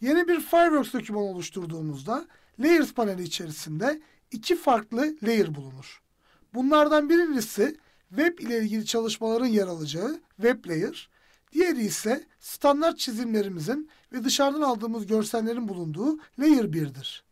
Yeni bir Fireworks dokümanı oluşturduğumuzda Layers paneli içerisinde iki farklı layer bulunur. Bunlardan birincisi web ile ilgili çalışmaların yer alacağı web layer, diğeri ise standart çizimlerimizin ve dışarıdan aldığımız görsellerin bulunduğu layer 1'dir.